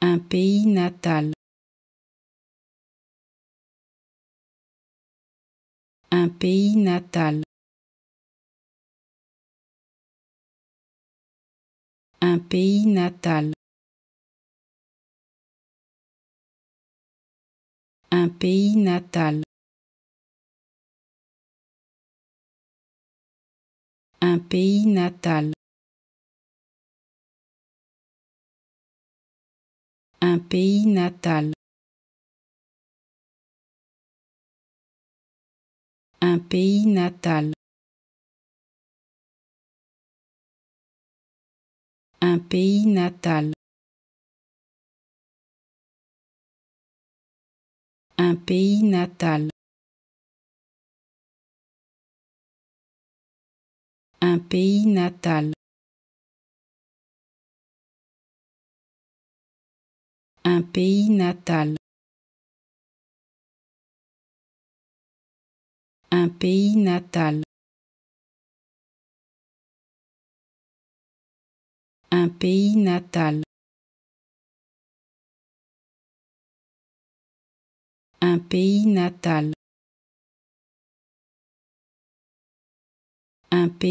un pays natal, un pays natal, un pays natal, un pays natal, un pays natal. un pays natal, un pays natal, un pays natal, un pays natal, un pays natal. un pays natal. Un pays natal. Un pays natal. Un pays natal. Un